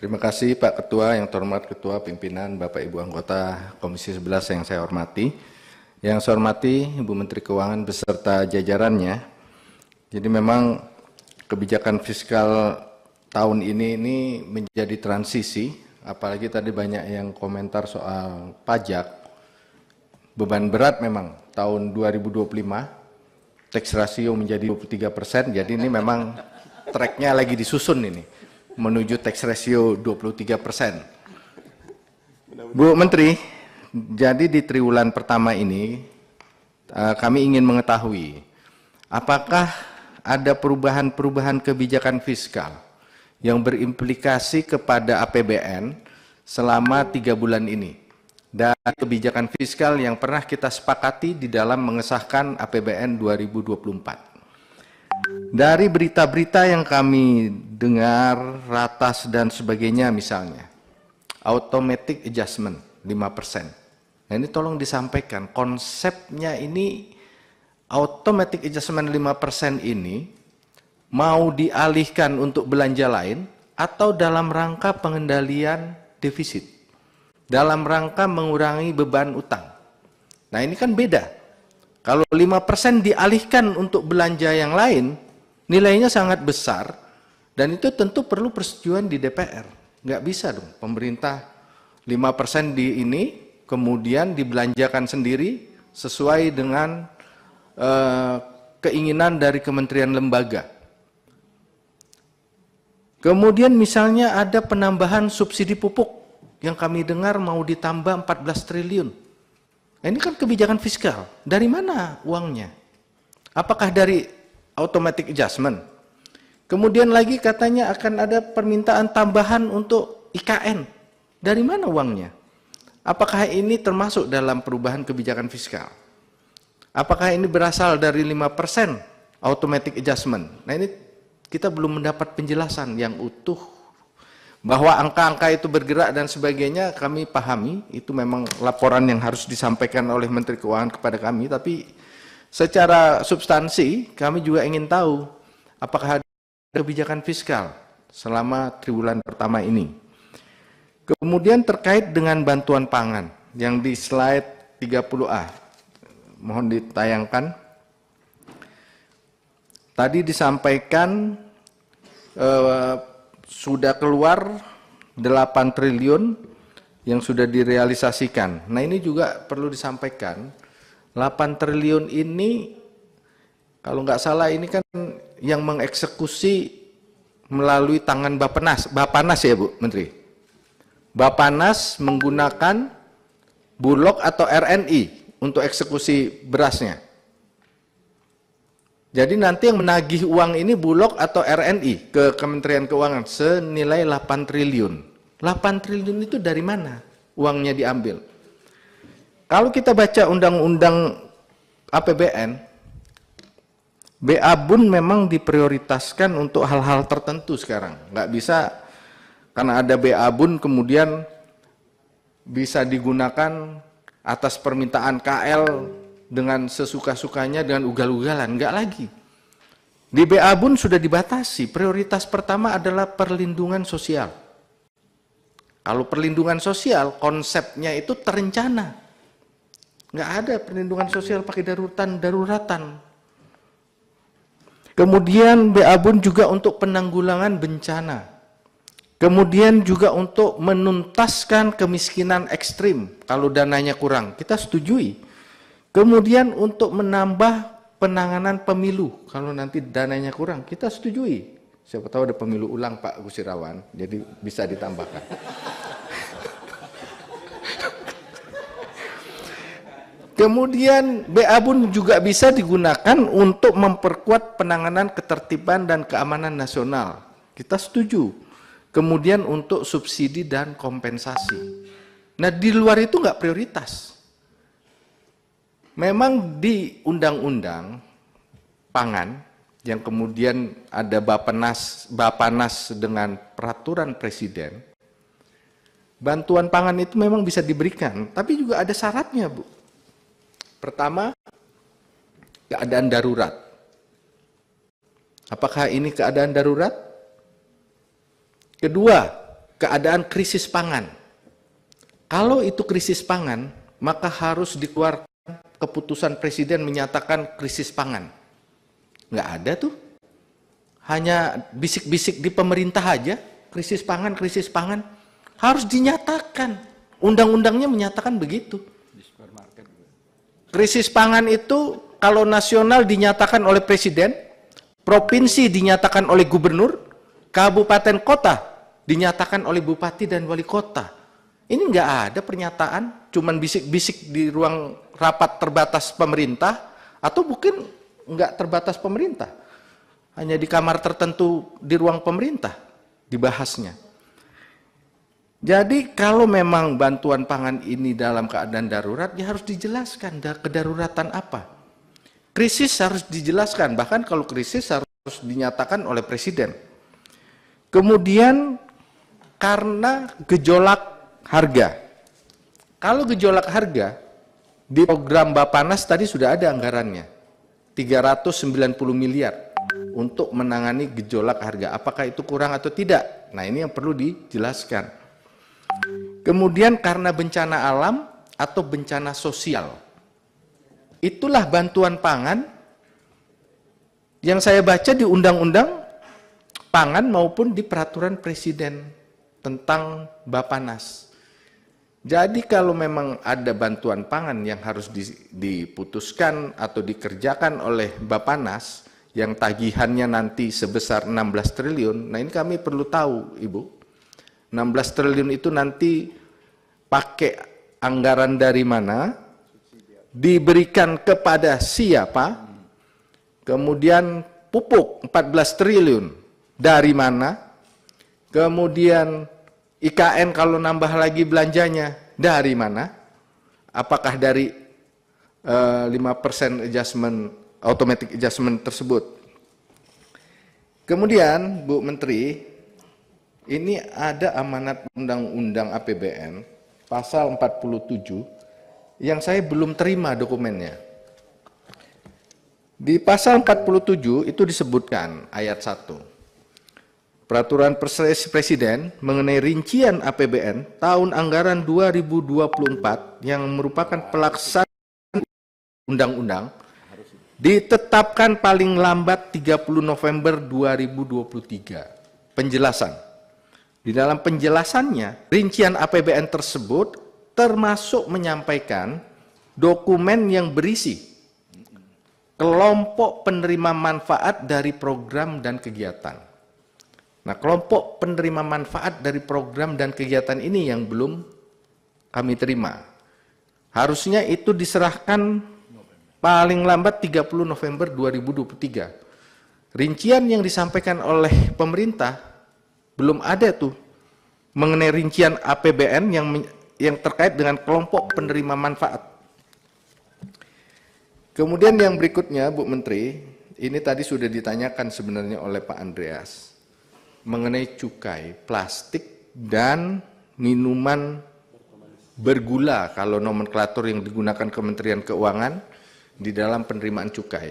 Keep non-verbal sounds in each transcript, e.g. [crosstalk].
Terima kasih Pak Ketua yang terhormat Ketua Pimpinan Bapak Ibu Anggota Komisi 11 yang saya hormati. Yang saya hormati Ibu Menteri Keuangan beserta jajarannya. Jadi memang kebijakan fiskal tahun ini ini menjadi transisi, apalagi tadi banyak yang komentar soal pajak. Beban berat memang tahun 2025 tax rasio menjadi 23 persen, jadi ini memang tracknya lagi disusun ini menuju tax ratio 23 persen. Bu Menteri, jadi di triwulan pertama ini eh, kami ingin mengetahui apakah ada perubahan-perubahan kebijakan fiskal yang berimplikasi kepada APBN selama tiga bulan ini dan kebijakan fiskal yang pernah kita sepakati di dalam mengesahkan APBN 2024. Dari berita-berita yang kami dengar, ratas dan sebagainya misalnya, automatic adjustment 5%. Nah ini tolong disampaikan, konsepnya ini automatic adjustment 5% ini mau dialihkan untuk belanja lain atau dalam rangka pengendalian defisit, dalam rangka mengurangi beban utang. Nah ini kan beda. Kalau 5% dialihkan untuk belanja yang lain, nilainya sangat besar dan itu tentu perlu persetujuan di DPR. Nggak bisa dong pemerintah 5% di ini kemudian dibelanjakan sendiri sesuai dengan eh, keinginan dari kementerian lembaga. Kemudian misalnya ada penambahan subsidi pupuk yang kami dengar mau ditambah 14 triliun. Nah, ini kan kebijakan fiskal. Dari mana uangnya? Apakah dari automatic adjustment? Kemudian lagi katanya akan ada permintaan tambahan untuk IKN. Dari mana uangnya? Apakah ini termasuk dalam perubahan kebijakan fiskal? Apakah ini berasal dari 5% automatic adjustment? Nah ini kita belum mendapat penjelasan yang utuh bahwa angka-angka itu bergerak dan sebagainya kami pahami, itu memang laporan yang harus disampaikan oleh Menteri Keuangan kepada kami, tapi secara substansi kami juga ingin tahu apakah ada kebijakan fiskal selama triwulan pertama ini. Kemudian terkait dengan bantuan pangan yang di slide 30A, mohon ditayangkan. Tadi disampaikan eh, sudah keluar 8 triliun yang sudah direalisasikan. Nah ini juga perlu disampaikan, 8 triliun ini kalau nggak salah ini kan yang mengeksekusi melalui tangan Bapenas, Bapanas ya Bu Menteri? Bapanas menggunakan Bulog atau RNI untuk eksekusi berasnya. Jadi nanti yang menagih uang ini Bulog atau RNI ke Kementerian Keuangan senilai 8 triliun. 8 triliun itu dari mana uangnya diambil? Kalau kita baca undang-undang APBN, BA Bun memang diprioritaskan untuk hal-hal tertentu sekarang. Nggak bisa karena ada BA Bun kemudian bisa digunakan atas permintaan KL dengan sesuka-sukanya, dengan ugal-ugalan. Enggak lagi. Di BA pun sudah dibatasi. Prioritas pertama adalah perlindungan sosial. Kalau perlindungan sosial, konsepnya itu terencana. Nggak ada perlindungan sosial pakai darutan, daruratan. Kemudian BA pun juga untuk penanggulangan bencana. Kemudian juga untuk menuntaskan kemiskinan ekstrim kalau dananya kurang. Kita setujui. Kemudian untuk menambah penanganan pemilu, kalau nanti dananya kurang, kita setujui. Siapa tahu ada pemilu ulang Pak Gusirawan, jadi bisa ditambahkan. [laughs] Kemudian BA pun juga bisa digunakan untuk memperkuat penanganan ketertiban dan keamanan nasional. Kita setuju. Kemudian untuk subsidi dan kompensasi. Nah di luar itu nggak prioritas. Memang di undang-undang pangan yang kemudian ada Bapenas, Bapanas dengan peraturan presiden, bantuan pangan itu memang bisa diberikan, tapi juga ada syaratnya, Bu. Pertama, keadaan darurat. Apakah ini keadaan darurat? Kedua, keadaan krisis pangan. Kalau itu krisis pangan, maka harus dikeluarkan keputusan presiden menyatakan krisis pangan. Nggak ada tuh. Hanya bisik-bisik di pemerintah aja, krisis pangan, krisis pangan. Harus dinyatakan. Undang-undangnya menyatakan begitu. Krisis pangan itu kalau nasional dinyatakan oleh presiden, provinsi dinyatakan oleh gubernur, kabupaten kota dinyatakan oleh bupati dan wali kota. Ini nggak ada pernyataan, cuman bisik-bisik di ruang rapat terbatas pemerintah, atau mungkin nggak terbatas pemerintah. Hanya di kamar tertentu di ruang pemerintah dibahasnya. Jadi kalau memang bantuan pangan ini dalam keadaan darurat, ya harus dijelaskan kedaruratan apa. Krisis harus dijelaskan, bahkan kalau krisis harus dinyatakan oleh presiden. Kemudian karena gejolak harga. Kalau gejolak harga, di program Bapanas tadi sudah ada anggarannya. 390 miliar untuk menangani gejolak harga. Apakah itu kurang atau tidak? Nah ini yang perlu dijelaskan. Kemudian karena bencana alam atau bencana sosial. Itulah bantuan pangan yang saya baca di undang-undang pangan maupun di peraturan presiden tentang Bapanas. Jadi kalau memang ada bantuan pangan yang harus diputuskan atau dikerjakan oleh Bapak Nas yang tagihannya nanti sebesar 16 triliun, nah ini kami perlu tahu Ibu. 16 triliun itu nanti pakai anggaran dari mana, diberikan kepada siapa, kemudian pupuk 14 triliun dari mana, kemudian IKN kalau nambah lagi belanjanya dari mana? Apakah dari uh, persen adjustment automatic adjustment tersebut? Kemudian Bu Menteri, ini ada amanat undang-undang APBN pasal 47 yang saya belum terima dokumennya. Di pasal 47 itu disebutkan ayat 1 Peraturan Presiden mengenai rincian APBN tahun anggaran 2024 yang merupakan pelaksanaan undang-undang ditetapkan paling lambat 30 November 2023. Penjelasan. Di dalam penjelasannya, rincian APBN tersebut termasuk menyampaikan dokumen yang berisi kelompok penerima manfaat dari program dan kegiatan Nah, kelompok penerima manfaat dari program dan kegiatan ini yang belum kami terima. Harusnya itu diserahkan paling lambat 30 November 2023. Rincian yang disampaikan oleh pemerintah belum ada tuh mengenai rincian APBN yang yang terkait dengan kelompok penerima manfaat. Kemudian yang berikutnya Bu Menteri, ini tadi sudah ditanyakan sebenarnya oleh Pak Andreas mengenai cukai plastik dan minuman bergula kalau nomenklatur yang digunakan Kementerian Keuangan di dalam penerimaan cukai.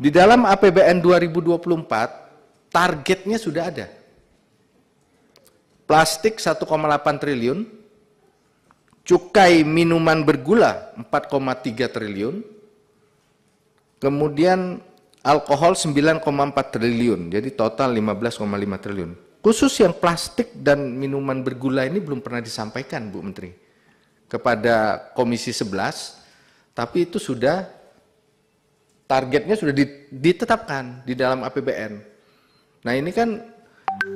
Di dalam APBN 2024 targetnya sudah ada. Plastik 1,8 triliun, cukai minuman bergula 4,3 triliun, kemudian alkohol 9,4 triliun, jadi total 15,5 triliun. Khusus yang plastik dan minuman bergula ini belum pernah disampaikan Bu Menteri kepada Komisi 11, tapi itu sudah targetnya sudah ditetapkan di dalam APBN. Nah ini kan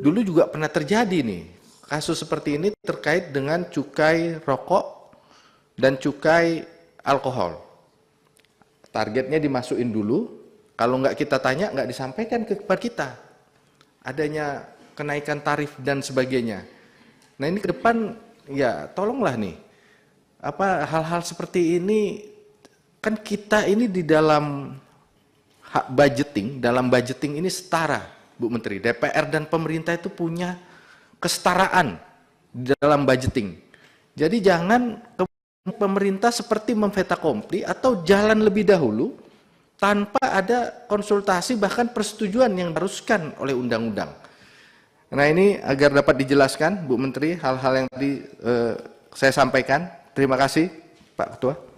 dulu juga pernah terjadi nih kasus seperti ini terkait dengan cukai rokok dan cukai alkohol. Targetnya dimasukin dulu, kalau nggak kita tanya, nggak disampaikan kepada kita. Adanya kenaikan tarif dan sebagainya. Nah ini ke depan ya tolonglah nih. Apa hal-hal seperti ini kan kita ini di dalam hak budgeting, dalam budgeting ini setara, Bu Menteri. DPR dan pemerintah itu punya kesetaraan di dalam budgeting. Jadi jangan pemerintah seperti memveta kompli atau jalan lebih dahulu tanpa ada konsultasi bahkan persetujuan yang diharuskan oleh undang-undang. Nah ini agar dapat dijelaskan Bu Menteri hal-hal yang tadi eh, saya sampaikan. Terima kasih Pak Ketua.